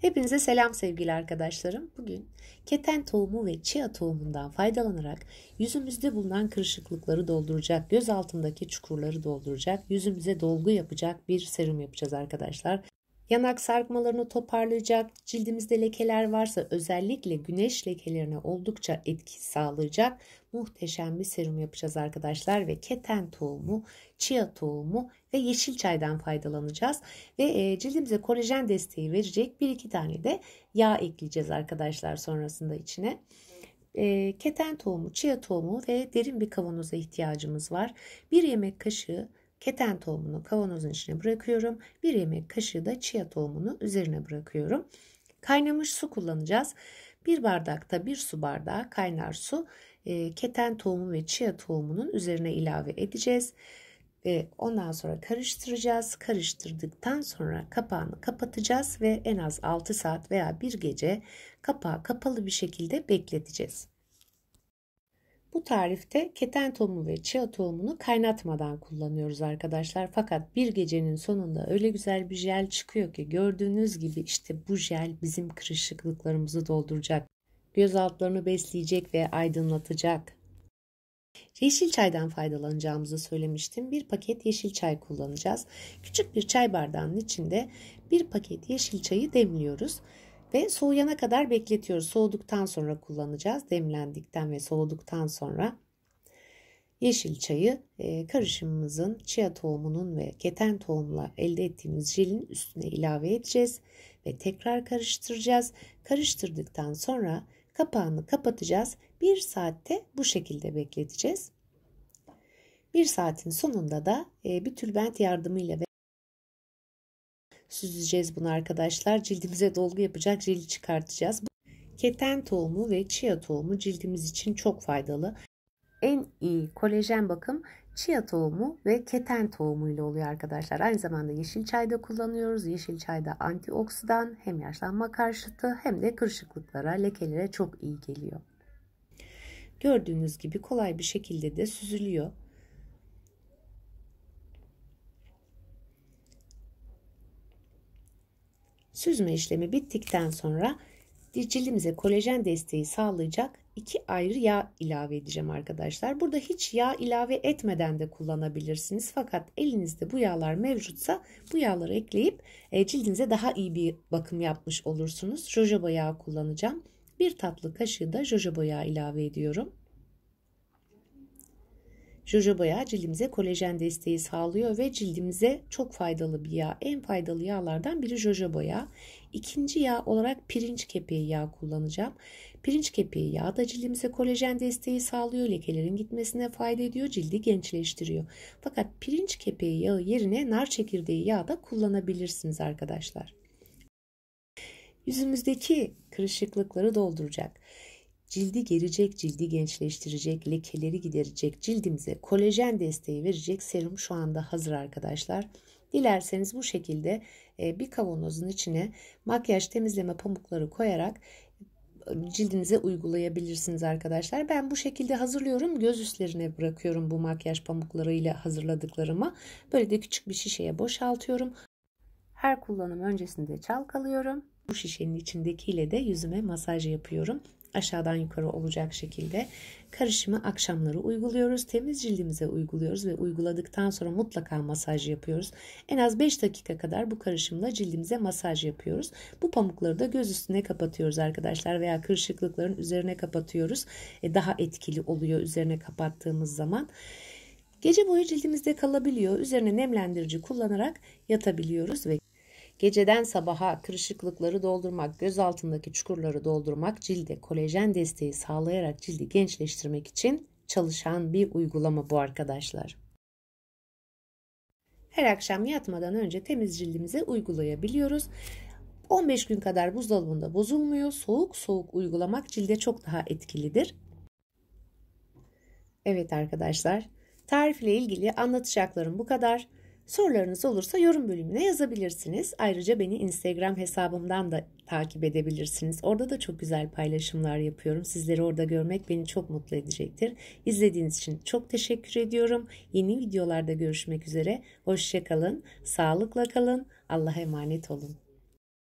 Hepinize selam sevgili arkadaşlarım. Bugün keten tohumu ve chia tohumundan faydalanarak yüzümüzde bulunan kırışıklıkları dolduracak, göz altındaki çukurları dolduracak, yüzümüze dolgu yapacak bir serum yapacağız arkadaşlar. Yanak sarkmalarını toparlayacak, cildimizde lekeler varsa özellikle güneş lekelerine oldukça etki sağlayacak muhteşem bir serum yapacağız arkadaşlar ve keten tohumu, chia tohumu ve yeşil çaydan faydalanacağız ve e, cildimize kolajen desteği verecek bir iki tane de yağ ekleyeceğiz arkadaşlar sonrasında içine e, keten tohumu, chia tohumu ve derin bir kavanoza ihtiyacımız var. Bir yemek kaşığı Keten tohumunu kavanozun içine bırakıyorum. Bir yemek kaşığı da chia tohumunu üzerine bırakıyorum. Kaynamış su kullanacağız. Bir bardakta bir su bardağı kaynar su e, keten tohumu ve chia tohumunun üzerine ilave edeceğiz. Ve ondan sonra karıştıracağız. Karıştırdıktan sonra kapağını kapatacağız ve en az 6 saat veya bir gece kapağı kapalı bir şekilde bekleteceğiz. Bu tarifte keten tohumu ve chia tohumunu kaynatmadan kullanıyoruz arkadaşlar. Fakat bir gecenin sonunda öyle güzel bir jel çıkıyor ki gördüğünüz gibi işte bu jel bizim kırışıklıklarımızı dolduracak. Göz altlarını besleyecek ve aydınlatacak. Yeşil çaydan faydalanacağımızı söylemiştim. Bir paket yeşil çay kullanacağız. Küçük bir çay bardağının içinde bir paket yeşil çayı demliyoruz ve soğuyana kadar bekletiyoruz. Soğuduktan sonra kullanacağız. Demlendikten ve soğuduktan sonra yeşil çayı e, karışımımızın chia tohumunun ve keten tohumla elde ettiğimiz jelin üstüne ilave edeceğiz ve tekrar karıştıracağız. Karıştırdıktan sonra kapağını kapatacağız. Bir saatte bu şekilde bekleteceğiz. Bir saatin sonunda da e, bir tülbent yardımıyla ve süzeceğiz bunu arkadaşlar. Cildimize dolgu yapacak jeli çıkartacağız. Keten tohumu ve chia tohumu cildimiz için çok faydalı. En iyi kolajen bakım chia tohumu ve keten tohumu ile oluyor arkadaşlar. Aynı zamanda yeşil çayda kullanıyoruz. Yeşil çayda antioksidan hem yaşlanma karşıtı hem de kırışıklıklara, lekelere çok iyi geliyor. Gördüğünüz gibi kolay bir şekilde de süzülüyor. Süzme işlemi bittikten sonra cildimize kolajen desteği sağlayacak iki ayrı yağ ilave edeceğim arkadaşlar. Burada hiç yağ ilave etmeden de kullanabilirsiniz. Fakat elinizde bu yağlar mevcutsa bu yağları ekleyip e, cildinize daha iyi bir bakım yapmış olursunuz. Jojoba yağı kullanacağım. Bir tatlı kaşığı da jojoba yağı ilave ediyorum. Jojoba yağı cildimize kolajen desteği sağlıyor ve cildimize çok faydalı bir yağ. En faydalı yağlardan biri jojoba yağı. İkinci yağ olarak pirinç kepeği yağı kullanacağım. Pirinç kepeği yağı da cildimize kolajen desteği sağlıyor, lekelerin gitmesine fayda ediyor, cildi gençleştiriyor. Fakat pirinç kepeği yağı yerine nar çekirdeği yağı da kullanabilirsiniz arkadaşlar. Yüzümüzdeki kırışıklıkları dolduracak cildi gerecek, cildi gençleştirecek, lekeleri giderecek, cildimize kolajen desteği verecek serum şu anda hazır arkadaşlar. Dilerseniz bu şekilde e, bir kavanozun içine makyaj temizleme pamukları koyarak e, cildinize uygulayabilirsiniz arkadaşlar. Ben bu şekilde hazırlıyorum. Göz üstlerine bırakıyorum bu makyaj pamuklarıyla hazırladıklarımı. Böyle de küçük bir şişeye boşaltıyorum. Her kullanım öncesinde çalkalıyorum. Bu şişenin içindekiyle de yüzüme masaj yapıyorum aşağıdan yukarı olacak şekilde karışımı akşamları uyguluyoruz. Temiz cildimize uyguluyoruz ve uyguladıktan sonra mutlaka masaj yapıyoruz. En az 5 dakika kadar bu karışımla cildimize masaj yapıyoruz. Bu pamukları da göz üstüne kapatıyoruz arkadaşlar veya kırışıklıkların üzerine kapatıyoruz. E, daha etkili oluyor üzerine kapattığımız zaman. Gece boyu cildimizde kalabiliyor. Üzerine nemlendirici kullanarak yatabiliyoruz ve Geceden sabaha kırışıklıkları doldurmak, göz altındaki çukurları doldurmak, cilde kolajen desteği sağlayarak cildi gençleştirmek için çalışan bir uygulama bu arkadaşlar. Her akşam yatmadan önce temiz cildimize uygulayabiliyoruz. 15 gün kadar buzdolabında bozulmuyor. Soğuk soğuk uygulamak cilde çok daha etkilidir. Evet arkadaşlar, tarifle ilgili anlatacaklarım bu kadar. Sorularınız olursa yorum bölümüne yazabilirsiniz. Ayrıca beni Instagram hesabımdan da takip edebilirsiniz. Orada da çok güzel paylaşımlar yapıyorum. Sizleri orada görmek beni çok mutlu edecektir. İzlediğiniz için çok teşekkür ediyorum. Yeni videolarda görüşmek üzere. Hoşçakalın, sağlıkla kalın, Allah'a emanet olun.